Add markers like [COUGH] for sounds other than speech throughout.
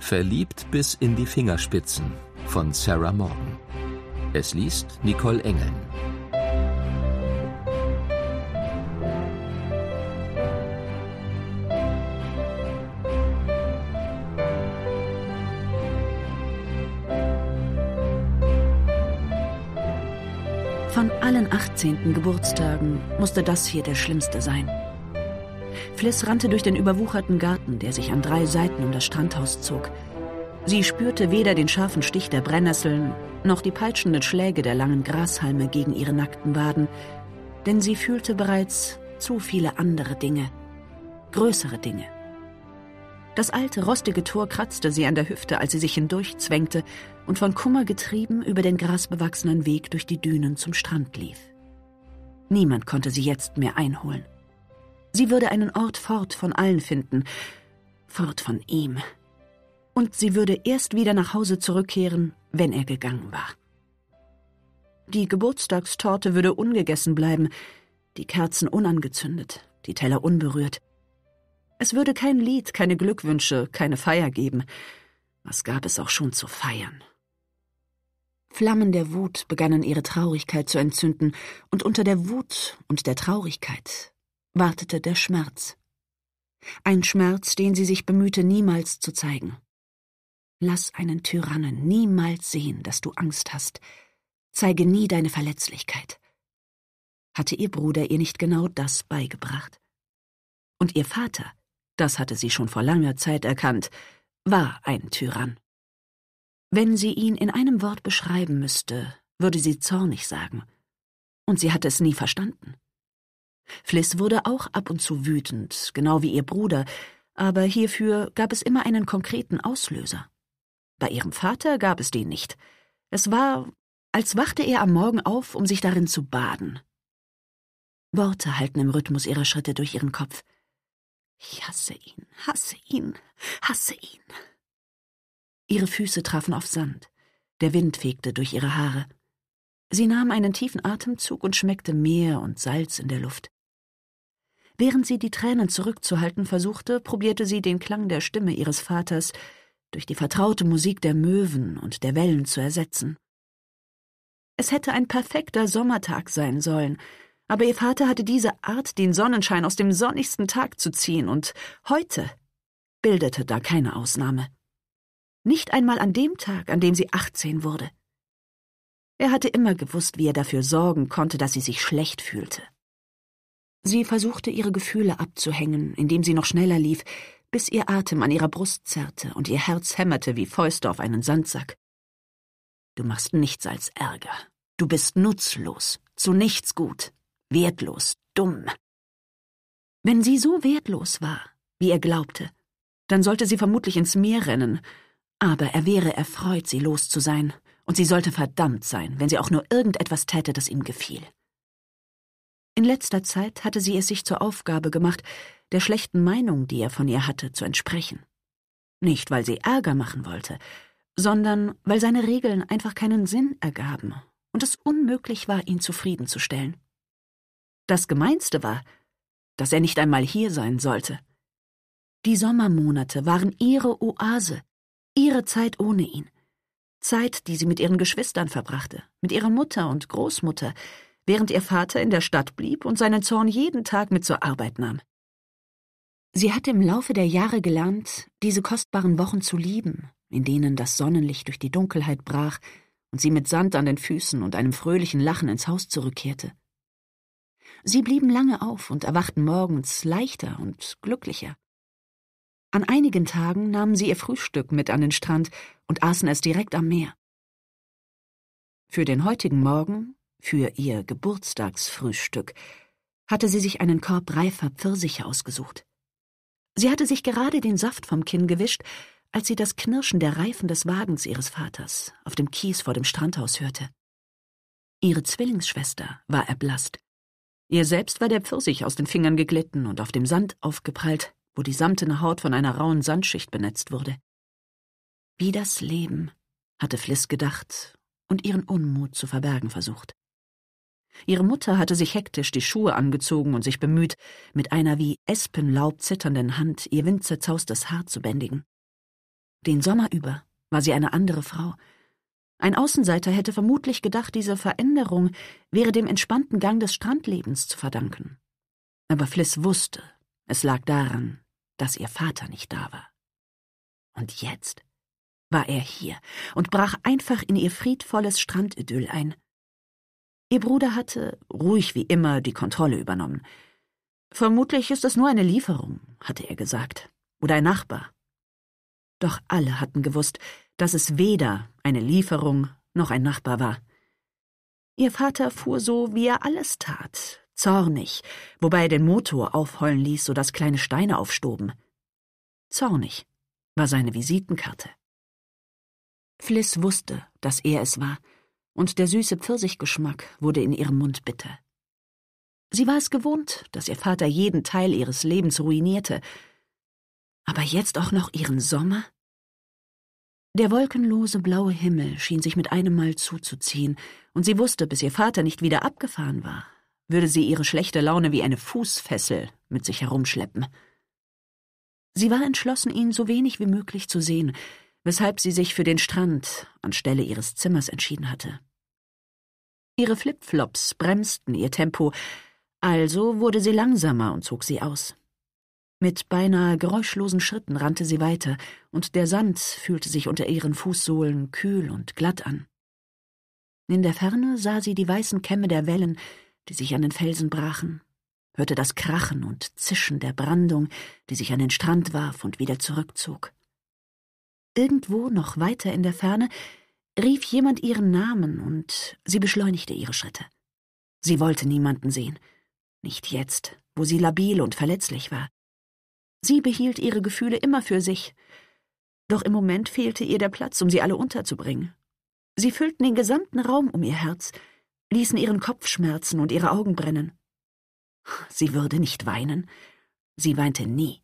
Verliebt bis in die Fingerspitzen von Sarah Morgan. Es liest Nicole Engeln. Von allen 18. Geburtstagen musste das hier der schlimmste sein. Fliss rannte durch den überwucherten Garten, der sich an drei Seiten um das Strandhaus zog. Sie spürte weder den scharfen Stich der Brennnesseln noch die peitschenden Schläge der langen Grashalme gegen ihre nackten Waden, denn sie fühlte bereits zu viele andere Dinge, größere Dinge. Das alte, rostige Tor kratzte sie an der Hüfte, als sie sich hindurchzwängte und von Kummer getrieben über den grasbewachsenen Weg durch die Dünen zum Strand lief. Niemand konnte sie jetzt mehr einholen. Sie würde einen Ort fort von allen finden, fort von ihm. Und sie würde erst wieder nach Hause zurückkehren, wenn er gegangen war. Die Geburtstagstorte würde ungegessen bleiben, die Kerzen unangezündet, die Teller unberührt. Es würde kein Lied, keine Glückwünsche, keine Feier geben. Was gab es auch schon zu feiern? Flammen der Wut begannen ihre Traurigkeit zu entzünden, und unter der Wut und der Traurigkeit wartete der Schmerz. Ein Schmerz, den sie sich bemühte, niemals zu zeigen. Lass einen Tyrannen niemals sehen, dass du Angst hast. Zeige nie deine Verletzlichkeit. Hatte ihr Bruder ihr nicht genau das beigebracht? Und ihr Vater, das hatte sie schon vor langer Zeit erkannt, war ein Tyrann. Wenn sie ihn in einem Wort beschreiben müsste, würde sie zornig sagen. Und sie hatte es nie verstanden. Fliss wurde auch ab und zu wütend, genau wie ihr Bruder, aber hierfür gab es immer einen konkreten Auslöser. Bei ihrem Vater gab es den nicht. Es war, als wachte er am Morgen auf, um sich darin zu baden. Worte halten im Rhythmus ihrer Schritte durch ihren Kopf. Ich hasse ihn, hasse ihn, hasse ihn. Ihre Füße trafen auf Sand. Der Wind fegte durch ihre Haare. Sie nahm einen tiefen Atemzug und schmeckte Meer und Salz in der Luft. Während sie die Tränen zurückzuhalten versuchte, probierte sie den Klang der Stimme ihres Vaters durch die vertraute Musik der Möwen und der Wellen zu ersetzen. Es hätte ein perfekter Sommertag sein sollen, aber ihr Vater hatte diese Art, den Sonnenschein aus dem sonnigsten Tag zu ziehen, und heute bildete da keine Ausnahme. Nicht einmal an dem Tag, an dem sie 18 wurde. Er hatte immer gewusst, wie er dafür sorgen konnte, dass sie sich schlecht fühlte. Sie versuchte, ihre Gefühle abzuhängen, indem sie noch schneller lief, bis ihr Atem an ihrer Brust zerrte und ihr Herz hämmerte wie Fäuste auf einen Sandsack. Du machst nichts als Ärger. Du bist nutzlos, zu nichts gut, wertlos, dumm. Wenn sie so wertlos war, wie er glaubte, dann sollte sie vermutlich ins Meer rennen, aber er wäre erfreut, sie los zu sein, und sie sollte verdammt sein, wenn sie auch nur irgendetwas täte, das ihm gefiel. In letzter Zeit hatte sie es sich zur Aufgabe gemacht, der schlechten Meinung, die er von ihr hatte, zu entsprechen. Nicht, weil sie Ärger machen wollte, sondern weil seine Regeln einfach keinen Sinn ergaben und es unmöglich war, ihn zufriedenzustellen. Das Gemeinste war, dass er nicht einmal hier sein sollte. Die Sommermonate waren ihre Oase, ihre Zeit ohne ihn. Zeit, die sie mit ihren Geschwistern verbrachte, mit ihrer Mutter und Großmutter, während ihr Vater in der Stadt blieb und seinen Zorn jeden Tag mit zur Arbeit nahm. Sie hatte im Laufe der Jahre gelernt, diese kostbaren Wochen zu lieben, in denen das Sonnenlicht durch die Dunkelheit brach und sie mit Sand an den Füßen und einem fröhlichen Lachen ins Haus zurückkehrte. Sie blieben lange auf und erwachten morgens leichter und glücklicher. An einigen Tagen nahmen sie ihr Frühstück mit an den Strand und aßen es direkt am Meer. Für den heutigen Morgen für ihr Geburtstagsfrühstück hatte sie sich einen Korb reifer Pfirsiche ausgesucht. Sie hatte sich gerade den Saft vom Kinn gewischt, als sie das Knirschen der Reifen des Wagens ihres Vaters auf dem Kies vor dem Strandhaus hörte. Ihre Zwillingsschwester war erblasst. Ihr selbst war der Pfirsich aus den Fingern geglitten und auf dem Sand aufgeprallt, wo die samtene Haut von einer rauen Sandschicht benetzt wurde. Wie das Leben, hatte Fliss gedacht und ihren Unmut zu verbergen versucht. Ihre Mutter hatte sich hektisch die Schuhe angezogen und sich bemüht, mit einer wie Espenlaub zitternden Hand ihr windzerzaustes Haar zu bändigen. Den Sommer über war sie eine andere Frau. Ein Außenseiter hätte vermutlich gedacht, diese Veränderung wäre dem entspannten Gang des Strandlebens zu verdanken. Aber Fliss wusste, es lag daran, dass ihr Vater nicht da war. Und jetzt war er hier und brach einfach in ihr friedvolles Strandidyll ein – Ihr Bruder hatte, ruhig wie immer, die Kontrolle übernommen. Vermutlich ist es nur eine Lieferung, hatte er gesagt, oder ein Nachbar. Doch alle hatten gewusst, dass es weder eine Lieferung noch ein Nachbar war. Ihr Vater fuhr so, wie er alles tat, zornig, wobei er den Motor aufheulen ließ, so dass kleine Steine aufstoben. Zornig war seine Visitenkarte. Fliss wusste, dass er es war, und der süße Pfirsichgeschmack wurde in ihrem Mund bitter. Sie war es gewohnt, dass ihr Vater jeden Teil ihres Lebens ruinierte, aber jetzt auch noch ihren Sommer? Der wolkenlose blaue Himmel schien sich mit einem Mal zuzuziehen, und sie wusste, bis ihr Vater nicht wieder abgefahren war, würde sie ihre schlechte Laune wie eine Fußfessel mit sich herumschleppen. Sie war entschlossen, ihn so wenig wie möglich zu sehen, weshalb sie sich für den Strand anstelle ihres Zimmers entschieden hatte. Ihre Flipflops bremsten ihr Tempo, also wurde sie langsamer und zog sie aus. Mit beinahe geräuschlosen Schritten rannte sie weiter, und der Sand fühlte sich unter ihren Fußsohlen kühl und glatt an. In der Ferne sah sie die weißen Kämme der Wellen, die sich an den Felsen brachen, hörte das Krachen und Zischen der Brandung, die sich an den Strand warf und wieder zurückzog. Irgendwo, noch weiter in der Ferne, rief jemand ihren Namen und sie beschleunigte ihre Schritte. Sie wollte niemanden sehen. Nicht jetzt, wo sie labil und verletzlich war. Sie behielt ihre Gefühle immer für sich. Doch im Moment fehlte ihr der Platz, um sie alle unterzubringen. Sie füllten den gesamten Raum um ihr Herz, ließen ihren Kopf schmerzen und ihre Augen brennen. Sie würde nicht weinen. Sie weinte nie.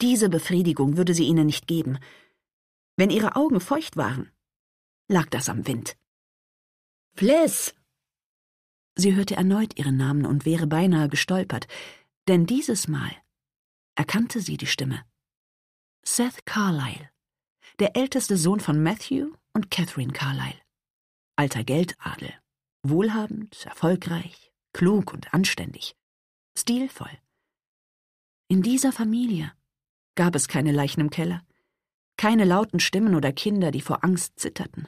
Diese Befriedigung würde sie ihnen nicht geben. Wenn ihre Augen feucht waren, lag das am Wind. Fliss! Sie hörte erneut ihren Namen und wäre beinahe gestolpert, denn dieses Mal erkannte sie die Stimme. Seth Carlyle, der älteste Sohn von Matthew und Catherine Carlyle. Alter Geldadel, wohlhabend, erfolgreich, klug und anständig, stilvoll. In dieser Familie gab es keine Leichen im Keller, keine lauten Stimmen oder Kinder, die vor Angst zitterten.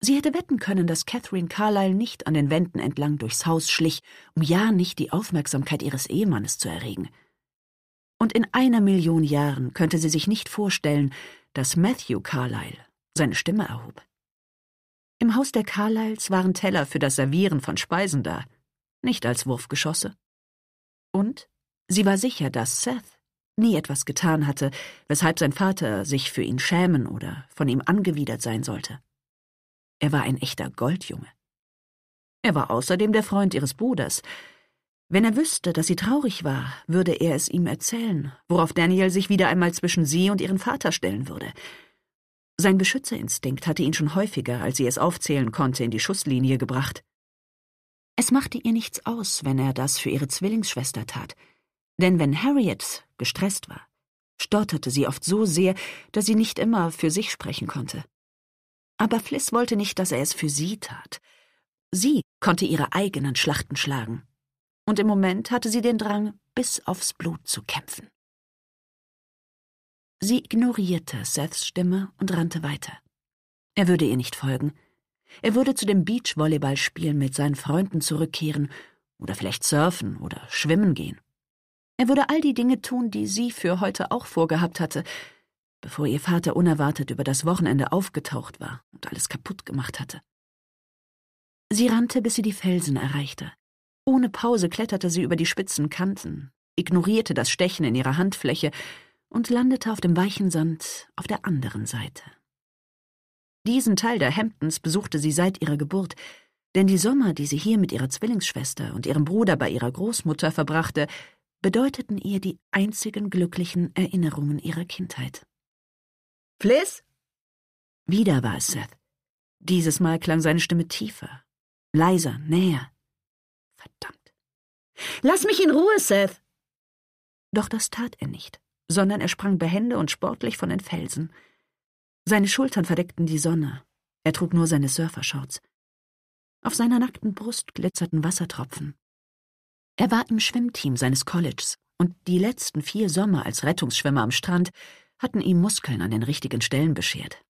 Sie hätte wetten können, dass Catherine Carlyle nicht an den Wänden entlang durchs Haus schlich, um ja nicht die Aufmerksamkeit ihres Ehemannes zu erregen. Und in einer Million Jahren könnte sie sich nicht vorstellen, dass Matthew Carlyle seine Stimme erhob. Im Haus der Carlyles waren Teller für das Servieren von Speisen da, nicht als Wurfgeschosse. Und sie war sicher, dass Seth nie etwas getan hatte, weshalb sein Vater sich für ihn schämen oder von ihm angewidert sein sollte. Er war ein echter Goldjunge. Er war außerdem der Freund ihres Bruders. Wenn er wüsste, dass sie traurig war, würde er es ihm erzählen, worauf Daniel sich wieder einmal zwischen sie und ihren Vater stellen würde. Sein Beschützerinstinkt hatte ihn schon häufiger, als sie es aufzählen konnte, in die Schusslinie gebracht. Es machte ihr nichts aus, wenn er das für ihre Zwillingsschwester tat – denn wenn Harriet gestresst war, stotterte sie oft so sehr, dass sie nicht immer für sich sprechen konnte. Aber Fliss wollte nicht, dass er es für sie tat. Sie konnte ihre eigenen Schlachten schlagen. Und im Moment hatte sie den Drang, bis aufs Blut zu kämpfen. Sie ignorierte Seths Stimme und rannte weiter. Er würde ihr nicht folgen. Er würde zu dem Beachvolleyballspielen mit seinen Freunden zurückkehren oder vielleicht surfen oder schwimmen gehen. Er würde all die Dinge tun, die sie für heute auch vorgehabt hatte, bevor ihr Vater unerwartet über das Wochenende aufgetaucht war und alles kaputt gemacht hatte. Sie rannte, bis sie die Felsen erreichte. Ohne Pause kletterte sie über die spitzen Kanten, ignorierte das Stechen in ihrer Handfläche und landete auf dem weichen Sand auf der anderen Seite. Diesen Teil der Hamptons besuchte sie seit ihrer Geburt, denn die Sommer, die sie hier mit ihrer Zwillingsschwester und ihrem Bruder bei ihrer Großmutter verbrachte, bedeuteten ihr die einzigen glücklichen Erinnerungen ihrer Kindheit. Fliss? Wieder war es Seth. Dieses Mal klang seine Stimme tiefer, leiser, näher. Verdammt. Lass mich in Ruhe, Seth! Doch das tat er nicht, sondern er sprang behende und sportlich von den Felsen. Seine Schultern verdeckten die Sonne. Er trug nur seine Surfershorts. Auf seiner nackten Brust glitzerten Wassertropfen. Er war im Schwimmteam seines Colleges und die letzten vier Sommer als Rettungsschwimmer am Strand hatten ihm Muskeln an den richtigen Stellen beschert.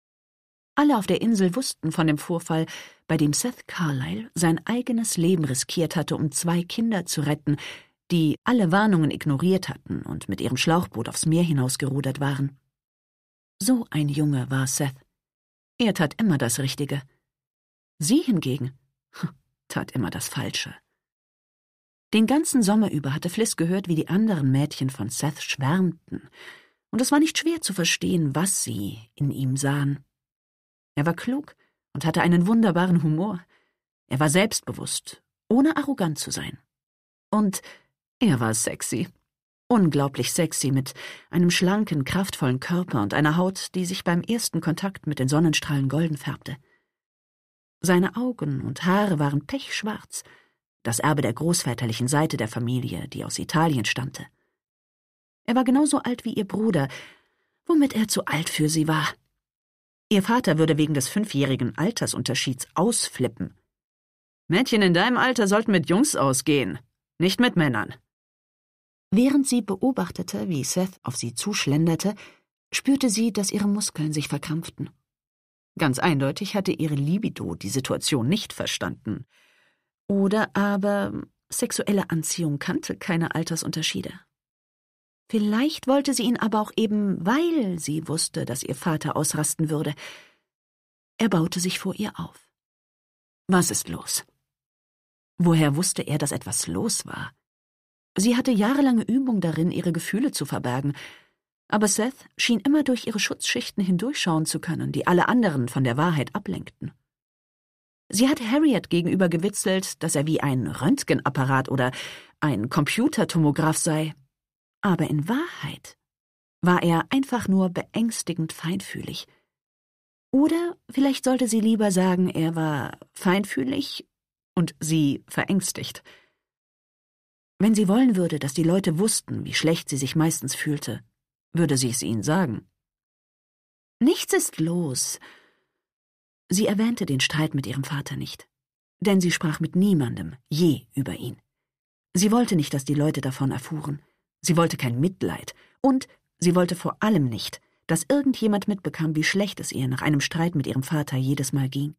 Alle auf der Insel wussten von dem Vorfall, bei dem Seth Carlyle sein eigenes Leben riskiert hatte, um zwei Kinder zu retten, die alle Warnungen ignoriert hatten und mit ihrem Schlauchboot aufs Meer hinausgerudert waren. So ein Junge war Seth. Er tat immer das Richtige. Sie hingegen [LAUGHS] tat immer das Falsche. Den ganzen Sommer über hatte Fliss gehört, wie die anderen Mädchen von Seth schwärmten, und es war nicht schwer zu verstehen, was sie in ihm sahen. Er war klug und hatte einen wunderbaren Humor. Er war selbstbewusst, ohne arrogant zu sein. Und er war sexy. Unglaublich sexy mit einem schlanken, kraftvollen Körper und einer Haut, die sich beim ersten Kontakt mit den Sonnenstrahlen golden färbte. Seine Augen und Haare waren pechschwarz, das Erbe der großväterlichen Seite der Familie, die aus Italien stammte. Er war genauso alt wie ihr Bruder, womit er zu alt für sie war. Ihr Vater würde wegen des fünfjährigen Altersunterschieds ausflippen. Mädchen in deinem Alter sollten mit Jungs ausgehen, nicht mit Männern. Während sie beobachtete, wie Seth auf sie zuschlenderte, spürte sie, dass ihre Muskeln sich verkrampften. Ganz eindeutig hatte ihre Libido die Situation nicht verstanden oder aber sexuelle Anziehung kannte keine Altersunterschiede. Vielleicht wollte sie ihn aber auch eben, weil sie wusste, dass ihr Vater ausrasten würde. Er baute sich vor ihr auf. Was ist los? Woher wusste er, dass etwas los war? Sie hatte jahrelange Übung darin, ihre Gefühle zu verbergen, aber Seth schien immer durch ihre Schutzschichten hindurchschauen zu können, die alle anderen von der Wahrheit ablenkten. Sie hat Harriet gegenüber gewitzelt, dass er wie ein Röntgenapparat oder ein Computertomograph sei. Aber in Wahrheit war er einfach nur beängstigend feinfühlig. Oder vielleicht sollte sie lieber sagen, er war feinfühlig und sie verängstigt. Wenn sie wollen würde, dass die Leute wussten, wie schlecht sie sich meistens fühlte, würde sie es ihnen sagen. Nichts ist los, Sie erwähnte den Streit mit ihrem Vater nicht, denn sie sprach mit niemandem je über ihn. Sie wollte nicht, dass die Leute davon erfuhren, sie wollte kein Mitleid, und sie wollte vor allem nicht, dass irgendjemand mitbekam, wie schlecht es ihr nach einem Streit mit ihrem Vater jedes Mal ging.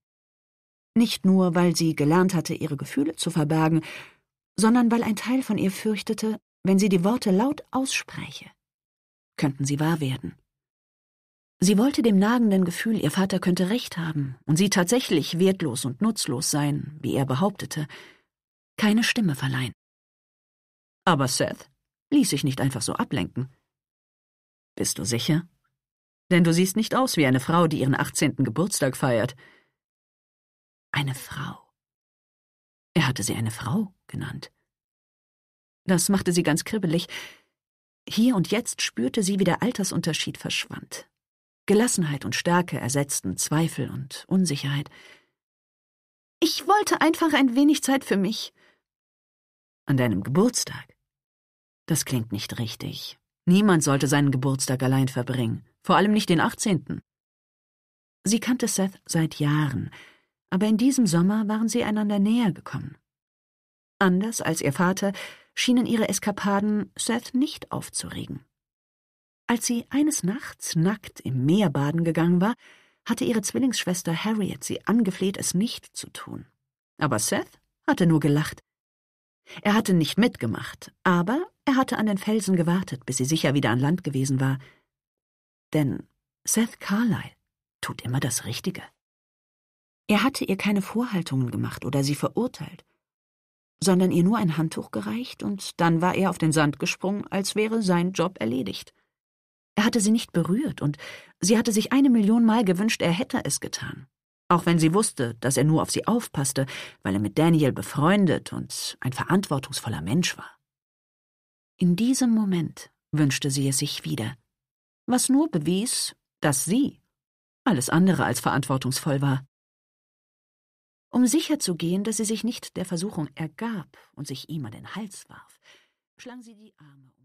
Nicht nur, weil sie gelernt hatte, ihre Gefühle zu verbergen, sondern weil ein Teil von ihr fürchtete, wenn sie die Worte laut ausspräche, könnten sie wahr werden. Sie wollte dem nagenden Gefühl, ihr Vater könnte recht haben und sie tatsächlich wertlos und nutzlos sein, wie er behauptete, keine Stimme verleihen. Aber Seth ließ sich nicht einfach so ablenken. Bist du sicher? Denn du siehst nicht aus wie eine Frau, die ihren 18. Geburtstag feiert. Eine Frau. Er hatte sie eine Frau genannt. Das machte sie ganz kribbelig. Hier und jetzt spürte sie, wie der Altersunterschied verschwand. Gelassenheit und Stärke ersetzten Zweifel und Unsicherheit. Ich wollte einfach ein wenig Zeit für mich. An deinem Geburtstag? Das klingt nicht richtig. Niemand sollte seinen Geburtstag allein verbringen, vor allem nicht den 18. Sie kannte Seth seit Jahren, aber in diesem Sommer waren sie einander näher gekommen. Anders als ihr Vater schienen ihre Eskapaden Seth nicht aufzuregen. Als sie eines Nachts nackt im Meer baden gegangen war, hatte ihre Zwillingsschwester Harriet sie angefleht, es nicht zu tun. Aber Seth hatte nur gelacht. Er hatte nicht mitgemacht, aber er hatte an den Felsen gewartet, bis sie sicher wieder an Land gewesen war. Denn Seth Carlyle tut immer das Richtige. Er hatte ihr keine Vorhaltungen gemacht oder sie verurteilt, sondern ihr nur ein Handtuch gereicht, und dann war er auf den Sand gesprungen, als wäre sein Job erledigt. Er hatte sie nicht berührt und sie hatte sich eine Million Mal gewünscht, er hätte es getan. Auch wenn sie wusste, dass er nur auf sie aufpasste, weil er mit Daniel befreundet und ein verantwortungsvoller Mensch war. In diesem Moment wünschte sie es sich wieder, was nur bewies, dass sie alles andere als verantwortungsvoll war. Um sicherzugehen, dass sie sich nicht der Versuchung ergab und sich ihm an den Hals warf, schlang sie die Arme um.